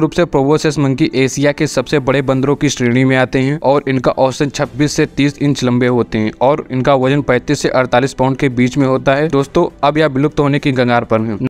रूप से प्रोवोसेस monkey Asia के सबसे बड़े बंदरों की श्रेणी में आते हैं और इनका औसत 26 से 30 इंच लंबे होते हैं और इनका वजन 35 से 48 पाउंड के बीच में होता है दोस्तों अब यह विलुप्त होने की गंगार पर है